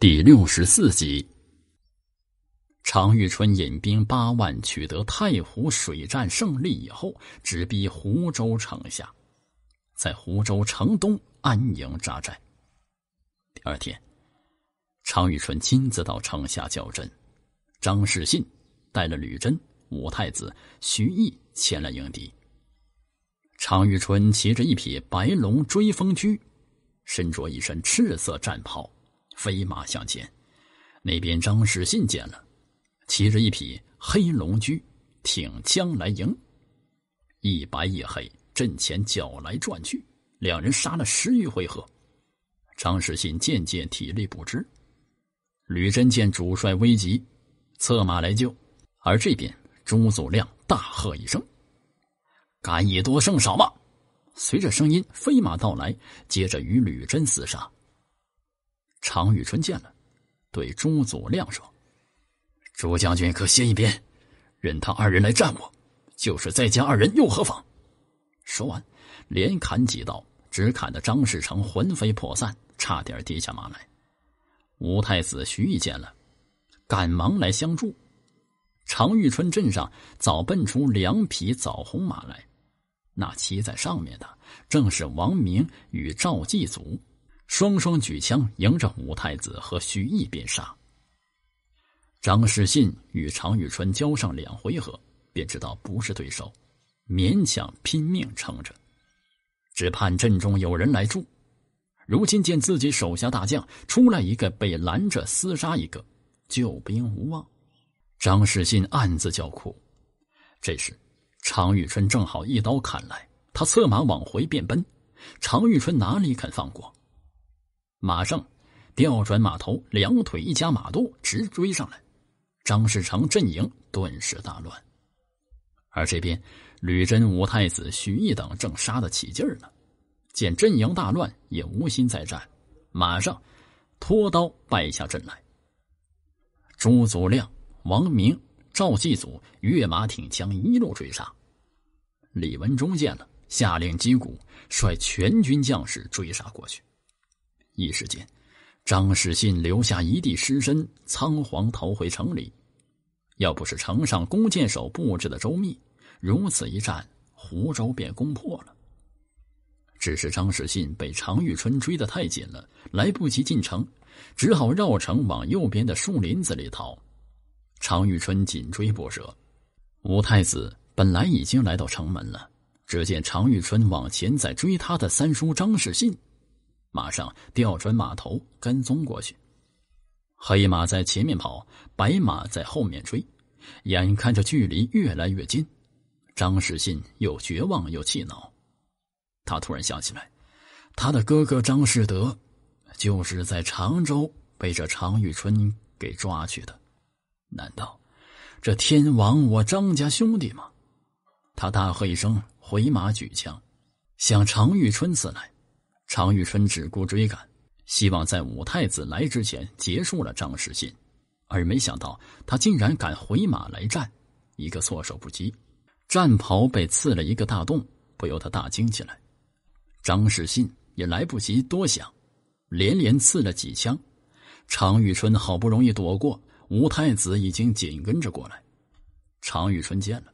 第六十四集，常遇春引兵八万，取得太湖水战胜利以后，直逼湖州城下，在湖州城东安营扎寨。第二天，常遇春亲自到城下叫阵，张士信带了吕珍、武太子、徐毅前来迎敌。常遇春骑着一匹白龙追风驹，身着一身赤色战袍。飞马向前，那边张世信见了，骑着一匹黑龙驹，挺枪来迎。一白一黑，阵前搅来转去，两人杀了十余回合。张世信渐渐体力不支，吕真见主帅危急，策马来救。而这边朱祖亮大喝一声：“敢以多胜少吗？”随着声音，飞马到来，接着与吕真厮杀。常遇春见了，对朱祖亮说：“朱将军可先一边，任他二人来战我，就是再加二人又何妨？”说完，连砍几刀，只砍得张士诚魂飞魄散，差点跌下马来。吴太子徐毅见了，赶忙来相助。常遇春镇上早奔出两匹枣红马来，那骑在上面的正是王明与赵继祖。双双举枪迎着武太子和徐毅便杀。张世信与常玉春交上两回合，便知道不是对手，勉强拼命撑着，只盼阵中有人来助。如今见自己手下大将出来一个被拦着厮杀一个，救兵无望，张世信暗自叫苦。这时，常玉春正好一刀砍来，他策马往回便奔，常玉春哪里肯放过。马上，调转马头，两腿一夹马肚，直追上来。张士诚阵营顿时大乱，而这边吕珍、五太子徐义等正杀得起劲呢，见阵营大乱，也无心再战，马上脱刀败下阵来。朱祖亮、王明、赵继祖跃马挺枪一路追杀。李文忠见了，下令击鼓，率全军将士追杀过去。一时间，张世信留下一地尸身，仓皇逃回城里。要不是城上弓箭手布置的周密，如此一战，湖州便攻破了。只是张世信被常玉春追得太紧了，来不及进城，只好绕城往右边的树林子里逃。常玉春紧追不舍。五太子本来已经来到城门了，只见常玉春往前在追他的三叔张世信。马上调转马头跟踪过去，黑马在前面跑，白马在后面追，眼看着距离越来越近，张士信又绝望又气恼。他突然想起来，他的哥哥张士德就是在常州被这常玉春给抓去的，难道这天亡我张家兄弟吗？他大喝一声，回马举枪，向常玉春刺来。常遇春只顾追赶，希望在武太子来之前结束了张士信，而没想到他竟然敢回马来战，一个措手不及，战袍被刺了一个大洞，不由得大惊起来。张士信也来不及多想，连连刺了几枪，常遇春好不容易躲过，吴太子已经紧跟着过来。常遇春见了，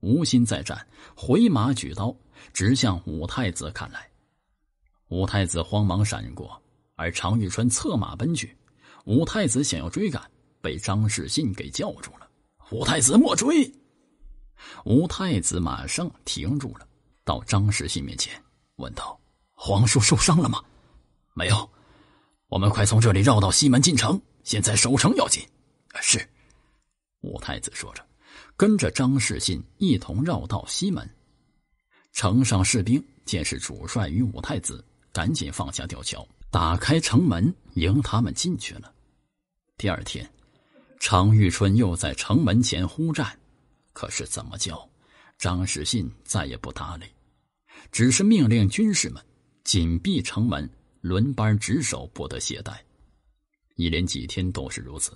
无心再战，回马举刀直向武太子砍来。五太子慌忙闪过，而常玉春策马奔去。五太子想要追赶，被张世信给叫住了：“五太子莫追！”五太子马上停住了，到张世信面前问道：“皇叔受伤了吗？”“没有。”“我们快从这里绕到西门进城，现在守城要紧。”“是。”五太子说着，跟着张世信一同绕到西门。城上士兵见是主帅与五太子。赶紧放下吊桥，打开城门迎他们进去了。第二天，常玉春又在城门前呼战，可是怎么叫，张士信再也不搭理，只是命令军士们紧闭城门，轮班值守，不得懈怠。一连几天都是如此。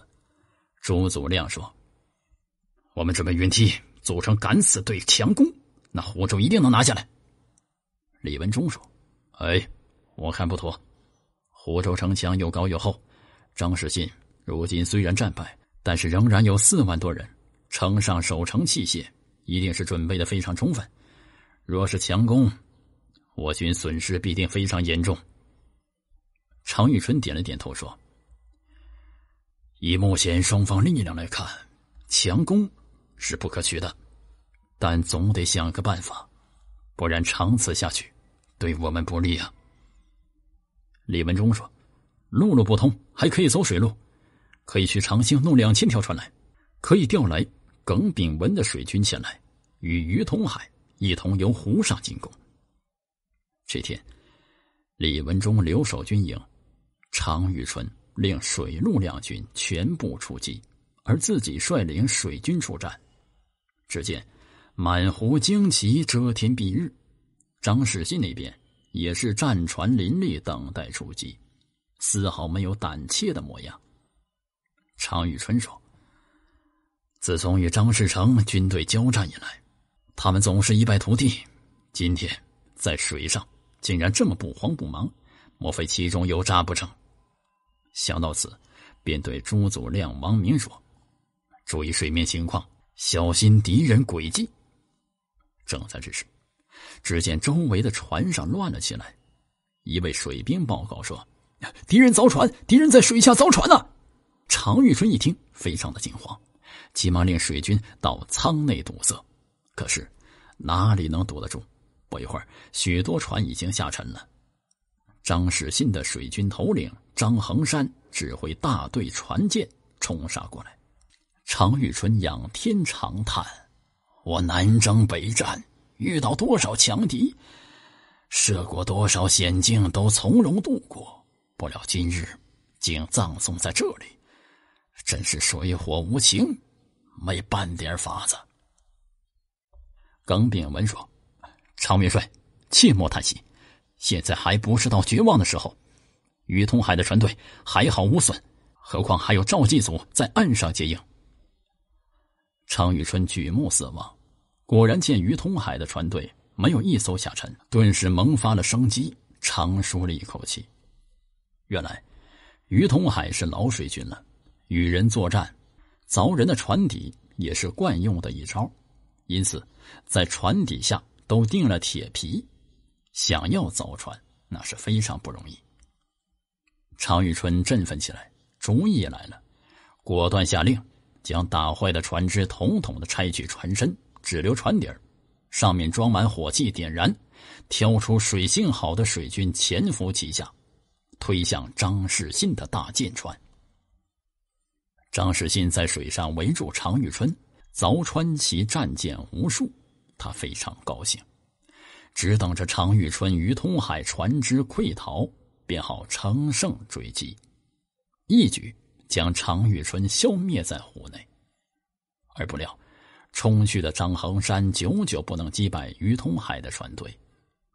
朱祖亮说：“我们准备云梯，组成敢死队强攻，那湖州一定能拿下来。”李文忠说：“哎。”我看不妥，湖州城墙又高又厚，张士信如今虽然战败，但是仍然有四万多人。城上守城器械一定是准备的非常充分，若是强攻，我军损失必定非常严重。常玉春点了点头，说：“以目前双方力量来看，强攻是不可取的，但总得想个办法，不然长此下去，对我们不利啊。”李文忠说：“陆路不通，还可以走水路，可以去长兴弄两千条船来，可以调来耿炳文的水军前来，与于同海一同由湖上进攻。”这天，李文忠留守军营，常遇春令水陆两军全部出击，而自己率领水军出战。只见满湖旌旗遮天蔽日。张士信那边。也是战船林立，等待出击，丝毫没有胆怯的模样。常玉春说：“自从与张士诚军队交战以来，他们总是一败涂地。今天在水上竟然这么不慌不忙，莫非其中有诈不成？”想到此，便对朱祖亮、王明说：“注意水面情况，小心敌人诡计。”正在这时。只见周围的船上乱了起来，一位水兵报告说：“敌人凿船，敌人在水下凿船呢！”常玉春一听，非常的惊慌，急忙令水军到舱内堵塞，可是哪里能堵得住？不一会儿，许多船已经下沉了。张士信的水军头领张衡山指挥大队船舰冲杀过来，常玉春仰天长叹：“我南征北战。”遇到多少强敌，涉过多少险境，都从容度过。不料今日竟葬送在这里，真是水火无情，没半点法子。耿炳文说：“常元帅，切莫叹息，现在还不是到绝望的时候。于通海的船队还好无损，何况还有赵继祖在岸上接应。”常宇春举目四望。果然见于通海的船队没有一艘下沉，顿时萌发了生机，长舒了一口气。原来，于通海是老水军了，与人作战，凿人的船底也是惯用的一招，因此在船底下都钉了铁皮，想要凿船那是非常不容易。常玉春振奋起来，主意来了，果断下令，将打坏的船只统统的拆去船身。只留船底儿，上面装满火器，点燃，挑出水性好的水军潜伏其下，推向张世信的大舰船。张世信在水上围住常遇春，凿穿其战舰无数，他非常高兴，只等着常遇春于通海船只溃逃，便好乘胜追击，一举将常遇春消灭在湖内。而不料。冲去的张衡山久久不能击败于通海的船队，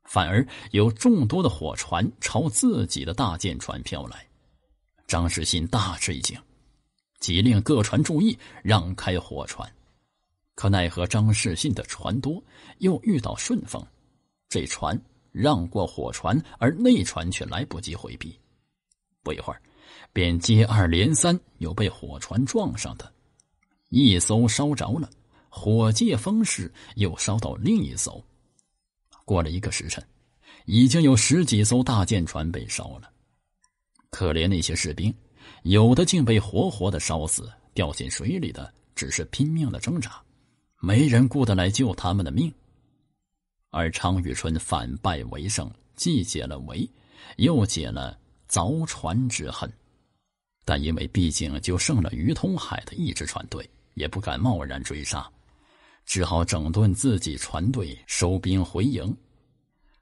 反而有众多的火船朝自己的大舰船飘来。张士信大吃一惊，急令各船注意，让开火船。可奈何张士信的船多，又遇到顺风，这船让过火船，而那船却来不及回避。不一会儿，便接二连三有被火船撞上的，一艘烧着了。火借风势，又烧到另一艘。过了一个时辰，已经有十几艘大舰船被烧了。可怜那些士兵，有的竟被活活的烧死，掉进水里的只是拼命的挣扎，没人顾得来救他们的命。而常玉春反败为胜，既解了围，又解了凿船之恨。但因为毕竟就剩了于通海的一支船队，也不敢贸然追杀。只好整顿自己船队，收兵回营。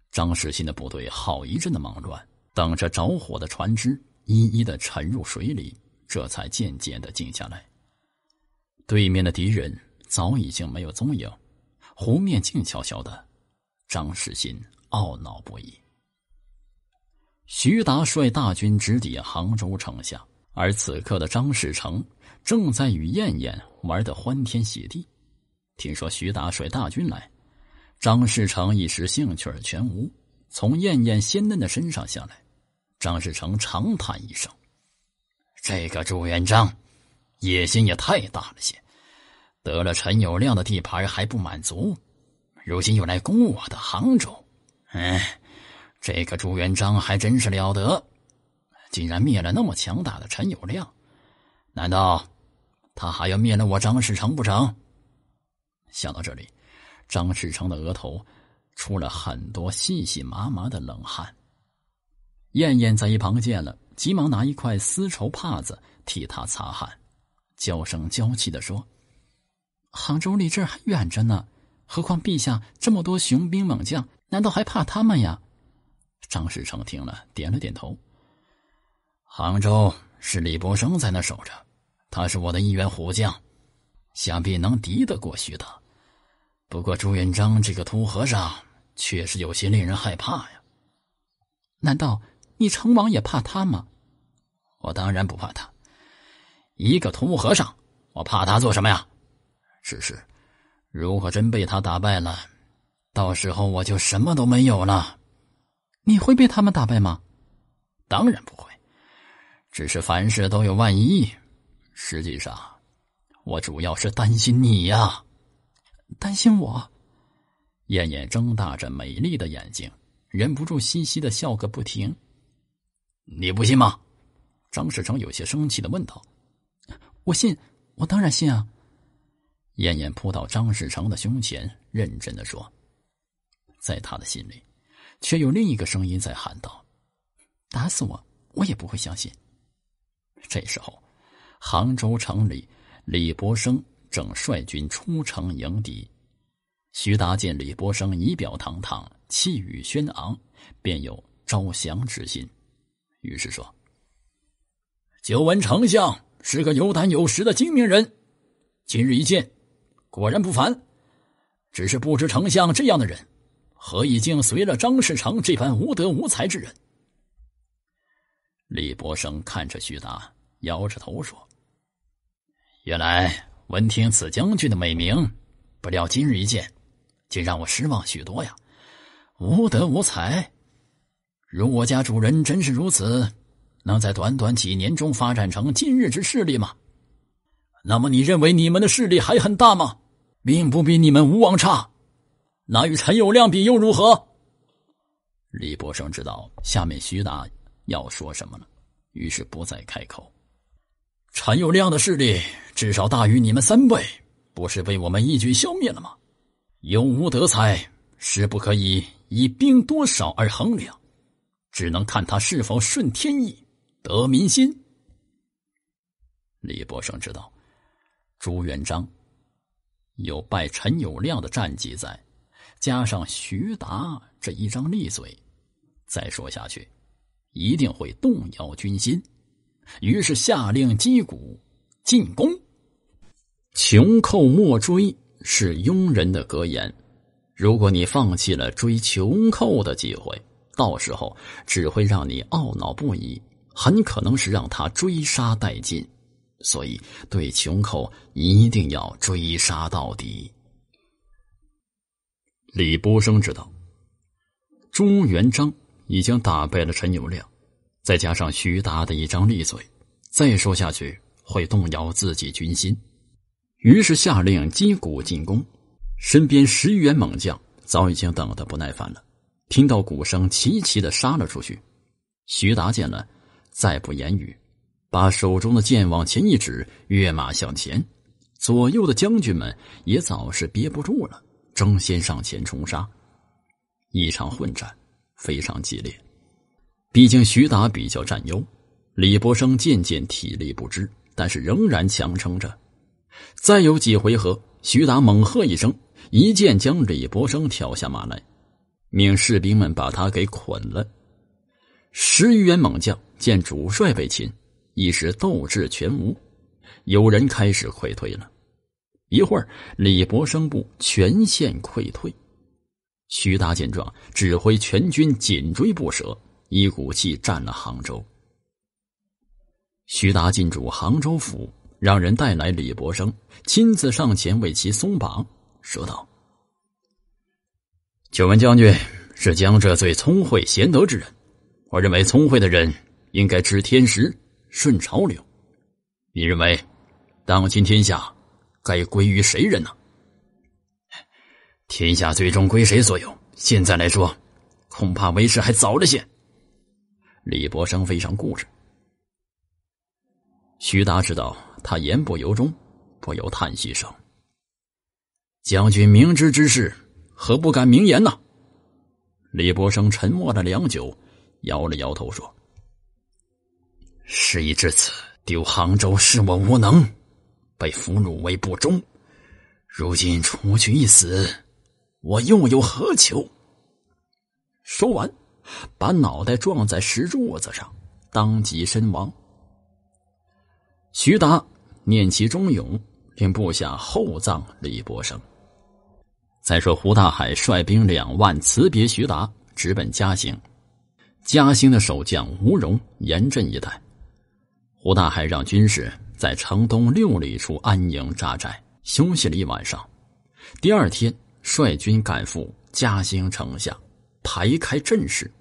张世新的部队好一阵的忙乱，等着着火的船只一一的沉入水里，这才渐渐的静下来。对面的敌人早已经没有踪影，湖面静悄悄的。张世新懊恼不已。徐达率大军直抵杭州城下，而此刻的张士诚正在与燕燕玩得欢天喜地。听说徐大帅大军来，张士诚一时兴趣儿全无。从艳艳鲜嫩的身上下来，张士诚长叹一声：“这个朱元璋，野心也太大了些。得了陈友谅的地盘还不满足，如今又来攻我的杭州。哎，这个朱元璋还真是了得，竟然灭了那么强大的陈友谅。难道他还要灭了我张士诚不成？”想到这里，张士诚的额头出了很多细细麻麻的冷汗。燕燕在一旁见了，急忙拿一块丝绸帕子替他擦汗，娇声娇气地说：“杭州离这儿还远着呢，何况陛下这么多雄兵猛将，难道还怕他们呀？”张士诚听了，点了点头：“杭州是李伯生在那守着，他是我的一员虎将，想必能敌得过徐达。”不过朱元璋这个秃和尚确实有些令人害怕呀。难道你成王也怕他吗？我当然不怕他，一个秃和尚，我怕他做什么呀？只是如果真被他打败了，到时候我就什么都没有了。你会被他们打败吗？当然不会。只是凡事都有万一。实际上，我主要是担心你呀。担心我，燕燕睁大着美丽的眼睛，忍不住嘻嘻的笑个不停。你不信吗？张士诚有些生气的问道。我信，我当然信啊！燕燕扑到张士诚的胸前，认真的说。在他的心里，却有另一个声音在喊道：“打死我，我也不会相信。”这时候，杭州城里，李伯生。正率军出城迎敌，徐达见李伯生仪表堂堂、气宇轩昂，便有招降之心，于是说：“久闻丞相是个有胆有识的精明人，今日一见，果然不凡。只是不知丞相这样的人，何以竟随了张士诚这般无德无才之人？”李伯生看着徐达，摇着头说：“原来……”闻听此将军的美名，不料今日一见，竟让我失望许多呀！无德无才，如我家主人真是如此，能在短短几年中发展成今日之势力吗？那么你认为你们的势力还很大吗？并不比你们吴王差，那与陈友谅比又如何？李伯升知道下面徐达要说什么了，于是不再开口。陈友谅的势力至少大于你们三倍，不是被我们一举消灭了吗？有无德才，是不可以以兵多少而衡量，只能看他是否顺天意、得民心。李博生知道，朱元璋有败陈友谅的战绩在，加上徐达这一张利嘴，再说下去，一定会动摇军心。于是下令击鼓进攻。穷寇莫追是庸人的格言。如果你放弃了追穷寇的机会，到时候只会让你懊恼不已，很可能是让他追杀殆尽。所以，对穷寇一定要追杀到底。李波生知道，朱元璋已经打败了陈友谅。再加上徐达的一张利嘴，再说下去会动摇自己军心，于是下令击鼓进攻。身边十余员猛将早已经等得不耐烦了，听到鼓声，齐齐的杀了出去。徐达见了，再不言语，把手中的剑往前一指，跃马向前。左右的将军们也早是憋不住了，争先上前冲杀。一场混战非常激烈。毕竟徐达比较占优，李伯生渐渐体力不支，但是仍然强撑着。再有几回合，徐达猛喝一声，一剑将李伯生挑下马来，命士兵们把他给捆了。十余员猛将见主帅被擒，一时斗志全无，有人开始溃退了。一会儿，李伯生部全线溃退，徐达见状，指挥全军紧追不舍。一股气占了杭州。徐达进驻杭州府，让人带来李伯生，亲自上前为其松绑，说道：“久闻将军是江浙最聪慧贤德之人，我认为聪慧的人应该知天时，顺潮流。你认为，当今天下该归于谁人呢？天下最终归谁所有？现在来说，恐怕为时还早了些。”李伯生非常固执，徐达知道他言不由衷，不由叹息声。将军明知之事，何不敢明言呢？李伯生沉默了良久，摇了摇头说：“事已至此，丢杭州是我无能，被俘虏为不忠，如今除去一死，我又有何求？”说完。把脑袋撞在石柱子上，当即身亡。徐达念其忠勇，便部下厚葬李伯生。再说胡大海率兵两万，辞别徐达，直奔嘉兴。嘉兴的守将吴荣严阵以待。胡大海让军士在城东六里处安营扎寨，休息了一晚上。第二天，率军赶赴嘉兴城下。排开阵势。